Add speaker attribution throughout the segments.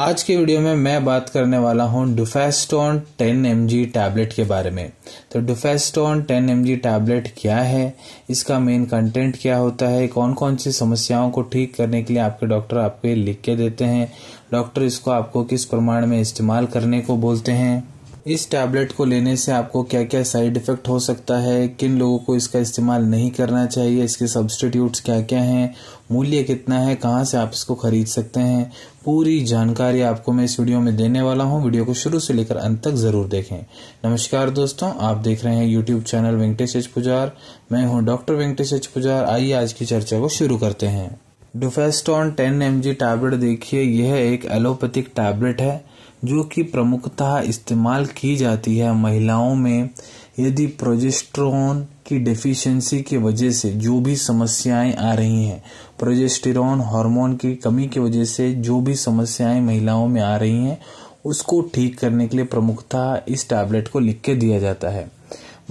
Speaker 1: आज के वीडियो में मैं बात करने वाला हूँ डुफेस्टोन 10 एम टैबलेट के बारे में तो डुफेस्टोन 10 एम टैबलेट क्या है इसका मेन कंटेंट क्या होता है कौन कौन सी समस्याओं को ठीक करने के लिए आपके डॉक्टर आपके लिख के देते हैं डॉक्टर इसको आपको किस प्रमाण में इस्तेमाल करने को बोलते हैं इस टैबलेट को लेने से आपको क्या क्या साइड इफ़ेक्ट हो सकता है किन लोगों को इसका इस्तेमाल नहीं करना चाहिए इसके सब्सटीट्यूट्स क्या क्या हैं मूल्य कितना है कहाँ से आप इसको ख़रीद सकते हैं पूरी जानकारी आपको मैं इस वीडियो में देने वाला हूँ वीडियो को शुरू से लेकर अंत तक ज़रूर देखें नमस्कार दोस्तों आप देख रहे हैं YouTube channel Venkatesh H Pujar मैं हूँ डॉक्टर वेंकटेश एच पुजार आइए आज की चर्चा को शुरू करते हैं डुफेस्टॉन टेन एम टैबलेट देखिए यह एक एलोपैथिक टैबलेट है जो कि प्रमुखतः इस्तेमाल की जाती है महिलाओं में यदि प्रोजेस्ट्रॉन की डेफिशिएंसी की वजह से जो भी समस्याएं आ रही हैं प्रोजेस्टेरोन हार्मोन की कमी की वजह से जो भी समस्याएं महिलाओं में आ रही हैं उसको ठीक करने के लिए प्रमुखतः इस टैबलेट को लिख के दिया जाता है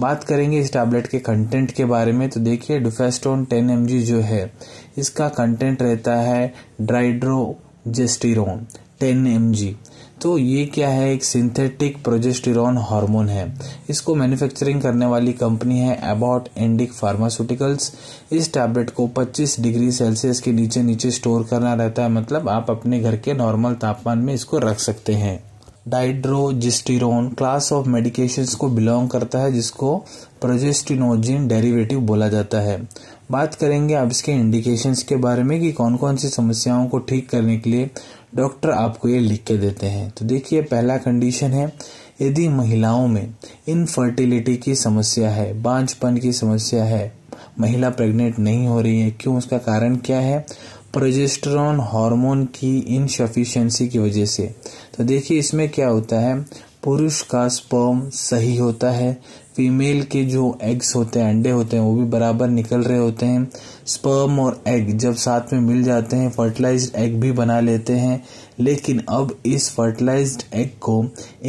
Speaker 1: बात करेंगे इस टैबलेट के कंटेंट के बारे में तो देखिए डुफेस्टोन टेन एम जो है इसका कंटेंट रहता है ड्राइड्रोजेस्टिरोन टेन एम जी तो ये क्या है एक सिंथेटिक प्रोजेस्टिरोन हार्मोन है इसको मैन्युफैक्चरिंग करने वाली कंपनी है अबाउट इंडिक फार्मास्यूटिकल्स इस टैबलेट को 25 डिग्री सेल्सियस के नीचे नीचे स्टोर करना रहता है मतलब आप अपने घर के नॉर्मल तापमान में इसको रख सकते हैं डाइड्रोजिस्टिरोन क्लास ऑफ मेडिकेशंस को बिलोंग करता है जिसको प्रोजेस्टिनोजिन डेरिवेटिव बोला जाता है बात करेंगे आप इसके इंडिकेशंस के बारे में कि कौन कौन सी समस्याओं को ठीक करने के लिए डॉक्टर आपको ये लिख के देते हैं तो देखिए पहला कंडीशन है यदि महिलाओं में इनफर्टिलिटी की समस्या है बांझपन की समस्या है महिला प्रेग्नेंट नहीं हो रही है क्यों उसका कारण क्या है प्रोजेस्टरॉन हार्मोन की इनसफिशेंसी की वजह से तो देखिए इसमें क्या होता है पुरुष का स्पर्म सही होता है फीमेल के जो एग्स होते हैं अंडे होते हैं वो भी बराबर निकल रहे होते हैं स्पर्म और एग जब साथ में मिल जाते हैं फर्टिलाइज्ड एग भी बना लेते हैं लेकिन अब इस फर्टिलाइज्ड एग को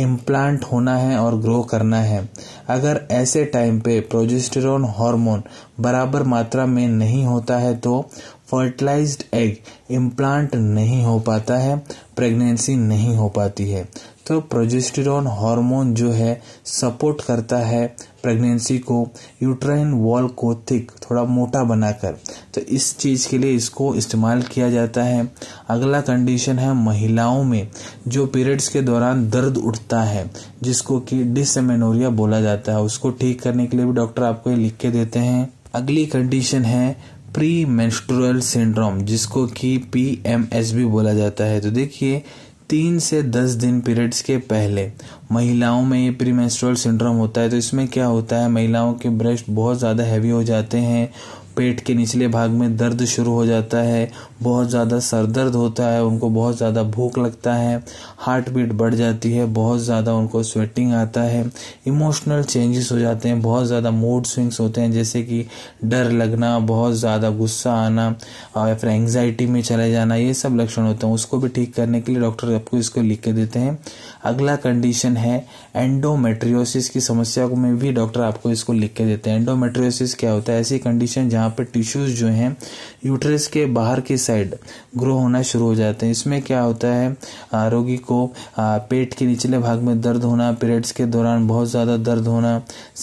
Speaker 1: इम्प्लांट होना है और ग्रो करना है अगर ऐसे टाइम पे प्रोजेस्टेरॉन हार्मोन बराबर मात्रा में नहीं होता है तो फर्टिलाइज्ड एग इम्प्लांट नहीं हो पाता है प्रेगनेंसी नहीं हो पाती है तो प्रोजेस्टेरॉन हार्मोन जो है सपोर्ट करता है प्रेगनेंसी को यूट्राइन वॉल को थिक थोड़ा मोटा बनाकर तो इस चीज़ के लिए इसको इस्तेमाल किया जाता है अगला कंडीशन है महिलाओं में जो पीरियड्स के दौरान दर्द उठता है जिसको कि डिसमेनोरिया बोला जाता है उसको ठीक करने के लिए भी डॉक्टर आपको ये लिख के देते हैं अगली कंडीशन है प्री मेंस्ट्रुअल सिंड्रोम जिसको कि पी एम एस भी बोला जाता है तो देखिए तीन से दस दिन पीरियड्स के पहले महिलाओं में ये प्री मेंस्ट्रुअल सिंड्रोम होता है तो इसमें क्या होता है महिलाओं के ब्रेस्ट बहुत ज़्यादा हैवी हो जाते हैं पेट के निचले भाग में दर्द शुरू हो जाता है बहुत ज़्यादा सर दर्द होता है उनको बहुत ज़्यादा भूख लगता है हार्ट बीट बढ़ जाती है बहुत ज़्यादा उनको स्वेटिंग आता है इमोशनल चेंजेस हो जाते हैं बहुत ज़्यादा मूड स्विंग्स होते हैं जैसे कि डर लगना बहुत ज़्यादा गुस्सा आना या फिर एंगजाइटी में चले जाना ये सब लक्षण होते हैं उसको भी ठीक करने के लिए डॉक्टर आपको इसको लिख के देते हैं अगला कंडीशन है एंडोमेट्रियोसिस की समस्या में भी डॉक्टर आपको इसको लिख के देते हैं एंडोमेट्रियोसिस क्या होता है ऐसी कंडीशन जहाँ पर टिश्यूज़ जो हैं यूट्रस के बाहर की साइड ग्रो होना शुरू हो जाते हैं इसमें क्या होता है रोगी को पेट के निचले भाग में दर्द होना पीरियड्स के दौरान बहुत ज़्यादा दर्द होना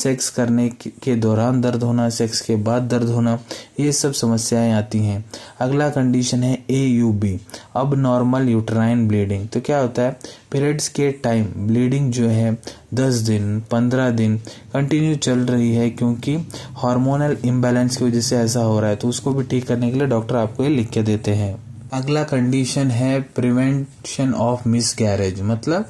Speaker 1: सेक्स करने के दौरान दर्द होना सेक्स के बाद दर्द होना ये सब समस्याएं आती हैं अगला कंडीशन है A U B abnormal uterine bleeding तो क्या होता है पीरियड्स के टाइम ब्लीडिंग जो है दस दिन पंद्रह दिन कंटिन्यू चल रही है क्योंकि हार्मोनल इम्बैलेंस की वजह से ऐसा हो रहा है तो उसको भी ठीक करने के लिए डॉक्टर आपको ये लिख के देते हैं अगला कंडीशन है प्रिवेंशन ऑफ मिस कैरेज मतलब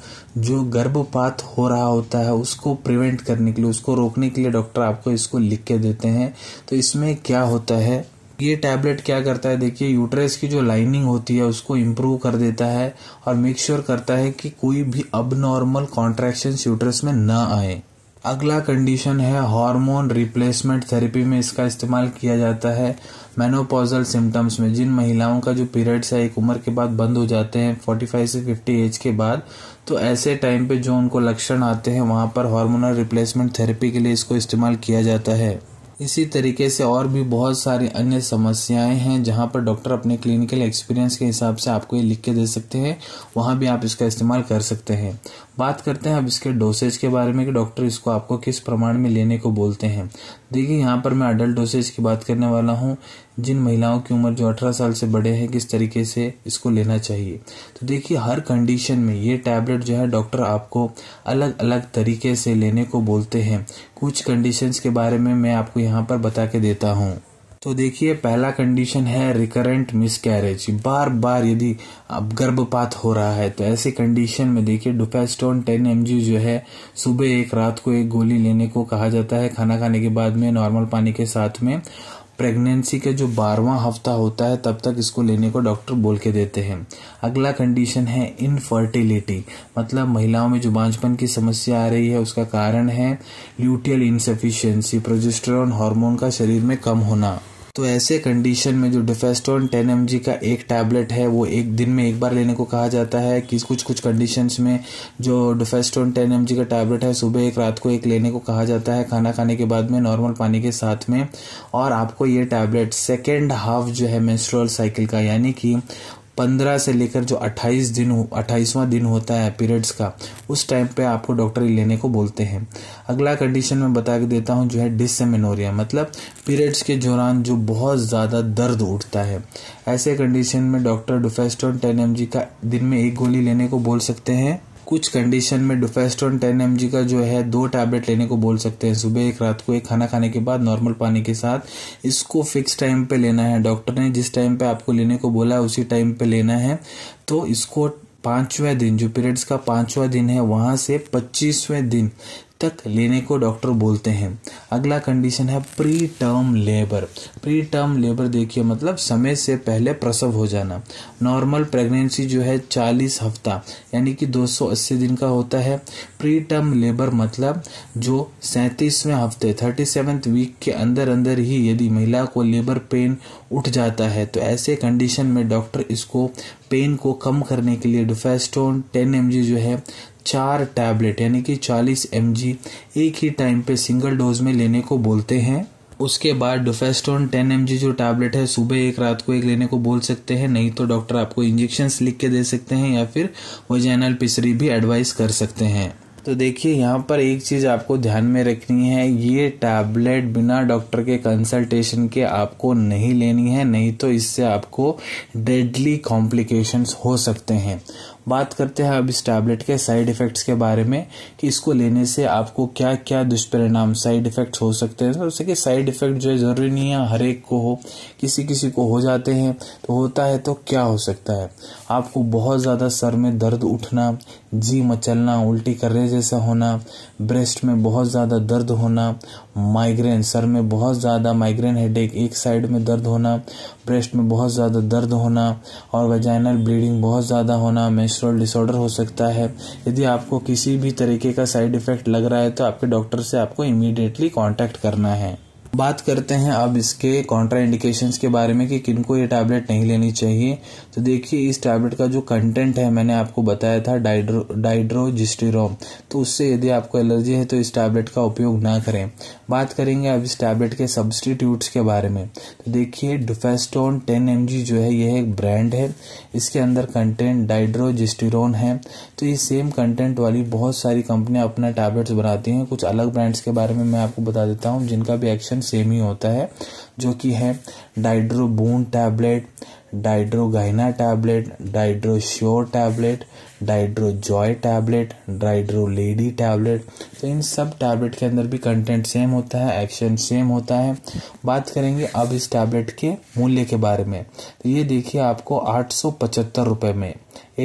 Speaker 1: जो गर्भपात हो रहा होता है उसको प्रिवेंट करने के लिए उसको रोकने के लिए डॉक्टर आपको इसको लिख के देते हैं तो इसमें क्या होता है ये टैबलेट क्या करता है देखिए यूट्रेस की जो लाइनिंग होती है उसको इम्प्रूव कर देता है और मेक श्योर sure करता है कि कोई भी अब नॉर्मल कॉन्ट्रैक्शन यूट्रेस में ना आए अगला कंडीशन है हार्मोन रिप्लेसमेंट थेरेपी में इसका इस्तेमाल किया जाता है मेनोपॉजल सिम्टम्स में जिन महिलाओं का जो पीरियड्स है एक उम्र के बाद बंद हो जाते हैं 45 से 50 एज के बाद तो ऐसे टाइम पे जो उनको लक्षण आते हैं वहाँ पर हार्मोनल रिप्लेसमेंट थेरेपी के लिए इसको इस्तेमाल किया जाता है इसी तरीके से और भी बहुत सारी अन्य समस्याएं हैं जहां पर डॉक्टर अपने क्लिनिकल एक्सपीरियंस के हिसाब से आपको ये लिख के दे सकते हैं वहां भी आप इसका इस्तेमाल कर सकते हैं बात करते हैं अब इसके डोसेज के बारे में कि डॉक्टर इसको आपको किस प्रमाण में लेने को बोलते हैं देखिए यहाँ पर मैं अडल्ट डोसेज की बात करने वाला हूँ जिन महिलाओं की उम्र जो 18 साल से बड़े हैं किस तरीके से इसको लेना चाहिए तो देखिए हर कंडीशन में ये टैबलेट जो है डॉक्टर आपको अलग अलग तरीके से लेने को बोलते हैं कुछ कंडीशंस के बारे में मैं आपको यहाँ पर बता के देता हूँ तो देखिए पहला कंडीशन है रिकरेंट मिसकैरेज बार बार यदि अब गर्भपात हो रहा है तो ऐसे कंडीशन में देखिए डुपेस्टोन टेन एम जो है सुबह एक रात को एक गोली लेने को कहा जाता है खाना खाने के बाद में नॉर्मल पानी के साथ में प्रेगनेंसी के जो बारवा हफ्ता होता है तब तक इसको लेने को डॉक्टर बोल के देते हैं अगला कंडीशन है इनफर्टिलिटी मतलब महिलाओं में जो बांझपन की समस्या आ रही है उसका कारण है ल्यूटियल इनसेफिशियंसी प्रोजेस्टेरॉन हार्मोन का शरीर में कम होना तो ऐसे कंडीशन में जो डिफेस्टोन टेन एम का एक टैबलेट है वो एक दिन में एक बार लेने को कहा जाता है कि कुछ कुछ कंडीशंस में जो डिफेस्टोन टेन एम का टैबलेट है सुबह एक रात को एक लेने को कहा जाता है खाना खाने के बाद में नॉर्मल पानी के साथ में और आपको ये टैबलेट सेकेंड हाफ जो है मेस्ट्रल साइकिल का यानी कि पंद्रह से लेकर जो अट्ठाईस दिन अट्ठाईसवां दिन होता है पीरियड्स का उस टाइम पे आपको डॉक्टर लेने को बोलते हैं अगला कंडीशन मैं बता के देता हूँ जो है डिसमिनोरिया मतलब पीरियड्स के दौरान जो बहुत ज़्यादा दर्द उठता है ऐसे कंडीशन में डॉक्टर डुफेस्टोन टेन एम का दिन में एक गोली लेने को बोल सकते हैं कुछ कंडीशन में डोफेस्टोन टेन एम का जो है दो टैबलेट लेने को बोल सकते हैं सुबह एक रात को एक खाना खाने के बाद नॉर्मल पानी के साथ इसको फिक्स टाइम पे लेना है डॉक्टर ने जिस टाइम पे आपको लेने को बोला है उसी टाइम पे लेना है तो इसको पांचवें दिन जो पीरियड्स का पाँचवा दिन है वहाँ से पच्चीसवें दिन तक लेने को डॉक्टर बोलते हैं अगला कंडीशन है preterm labour preterm labour देखिए मतलब समय से पहले प्रसव हो जाना नॉर्मल प्रेगनेंसी जो है 40 हफ्ता यानी कि 280 दिन का होता है प्री टर्म लेबर मतलब जो सैंतीसवें हफ्ते थर्टी वीक के अंदर अंदर ही यदि महिला को लेबर पेन उठ जाता है तो ऐसे कंडीशन में डॉक्टर इसको पेन को कम करने के लिए डिफेस्टोन टेन एम जो है चार टैबलेट यानी कि 40 एम एक ही टाइम पे सिंगल डोज में लेने को बोलते हैं उसके बाद डोफेस्टोन 10 एम जो टैबलेट है सुबह एक रात को एक लेने को बोल सकते हैं नहीं तो डॉक्टर आपको इंजेक्शन लिख के दे सकते हैं या फिर वजैनल पिसरी भी एडवाइस कर सकते हैं तो देखिए यहाँ पर एक चीज़ आपको ध्यान में रखनी है ये टैबलेट बिना डॉक्टर के कंसल्टेशन के आपको नहीं लेनी है नहीं तो इससे आपको डेडली कॉम्प्लिकेशंस हो सकते हैं बात करते हैं अब इस टैबलेट के साइड इफ़ेक्ट्स के बारे में कि इसको लेने से आपको क्या क्या दुष्परिणाम साइड इफ़ेक्ट्स हो सकते हैं जैसे कि साइड इफ़ेक्ट जो है ज़रूरी नहीं है हर एक को हो किसी किसी को हो जाते हैं तो होता है तो क्या हो सकता है आपको बहुत ज़्यादा सर में दर्द उठना जी मचलना उल्टी करने जैसा होना ब्रेस्ट में बहुत ज़्यादा दर्द होना माइग्रेन सर में बहुत ज़्यादा माइग्रेन हेड एक साइड में दर्द होना ब्रेस्ट में बहुत ज़्यादा दर्द होना और वजाइनल ब्लीडिंग बहुत ज़्यादा होना मेस डिसऑर्डर हो सकता है यदि आपको किसी भी तरीके का साइड इफेक्ट लग रहा है तो आपके डॉक्टर से आपको इमीडिएटली कॉन्टैक्ट करना है बात करते हैं अब इसके कॉन्ट्रा इंडिकेशंस के बारे में कि किनको ये टैबलेट नहीं लेनी चाहिए तो देखिए इस टैबलेट का जो कंटेंट है मैंने आपको बताया था डाइड्रो डाइड्रोजिस्टेरोम तो उससे यदि आपको एलर्जी है तो इस टैबलेट का उपयोग ना करें बात करेंगे अब इस टैबलेट के सब्सटीट्यूट्स के बारे में तो देखिए डुफेस्टोन टेन एम जो है यह एक ब्रांड है इसके अंदर कंटेंट डाइड्रोजिस्टिरोन है तो ये सेम कंटेंट वाली बहुत सारी कंपनियाँ अपना टैबलेट्स बनाती हैं कुछ अलग ब्रांड्स के बारे में मैं आपको बता देता हूँ जिनका भी एक्शन रिएक्शन सेम ही होता है जो कि है Dydrobon tablet Dydrogyna tablet Dydrosure tablet Dydrojoy tablet Dydrolady tablet तो इन सब टैबलेट के अंदर भी कंटेंट सेम होता है एक्शन सेम होता है बात करेंगे अब इस टैबलेट के मूल्य के बारे में तो ये देखिए आपको आठ सौ पचहत्तर रुपये में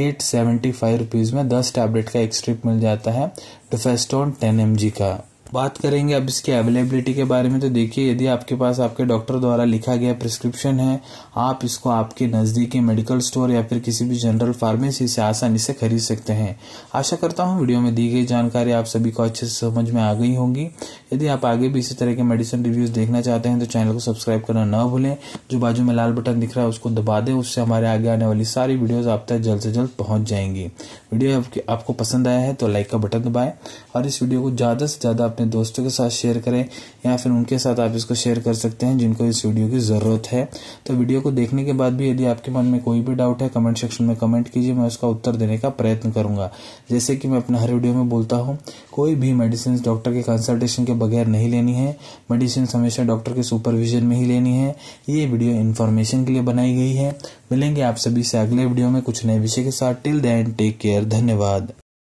Speaker 1: एट सेवेंटी फाइव रुपीज़ में दस टैबलेट का एक स्ट्रिप मिल जाता है डिफेस्टोन टेन एम जी का बात करेंगे अब इसकी अवेलेबिलिटी के बारे में तो देखिए यदि आपके पास आपके डॉक्टर द्वारा लिखा गया प्रिस्क्रिप्शन है आप इसको आपके नज़दीकी मेडिकल स्टोर या फिर किसी भी जनरल फार्मेसी से आसानी से खरीद सकते हैं आशा करता हूँ वीडियो में दी गई जानकारी आप सभी को अच्छे से समझ में आ गई होंगी यदि आप आगे भी इसी तरह के मेडिसिन रिव्यूज़ देखना चाहते हैं तो चैनल को सब्सक्राइब करना न भूलें जो बाजू में लाल बटन दिख रहा है उसको दबा दें उससे हमारे आगे आने वाली सारी वीडियोज़ आप तक जल्द से जल्द पहुँच जाएंगी वीडियो आपको पसंद आया है तो लाइक का बटन दबाए और इस वीडियो को ज़्यादा से ज़्यादा अपने अपने दोस्तों के साथ शेयर करें या फिर उनके साथ आप इसको शेयर कर सकते हैं जिनको इस वीडियो की ज़रूरत है तो वीडियो को देखने के बाद भी यदि आपके मन में कोई भी डाउट है कमेंट सेक्शन में कमेंट कीजिए मैं उसका उत्तर देने का प्रयत्न करूंगा जैसे कि मैं अपने हर वीडियो में बोलता हूँ कोई भी मेडिसिन डॉक्टर के कंसल्टेशन के बगैर नहीं लेनी है मेडिसिन हमेशा डॉक्टर के सुपरविजन में ही लेनी है ये वीडियो इन्फॉर्मेशन के लिए बनाई गई है मिलेंगे आप सभी से अगले वीडियो में कुछ नए विषय के साथ टिल देन टेक केयर धन्यवाद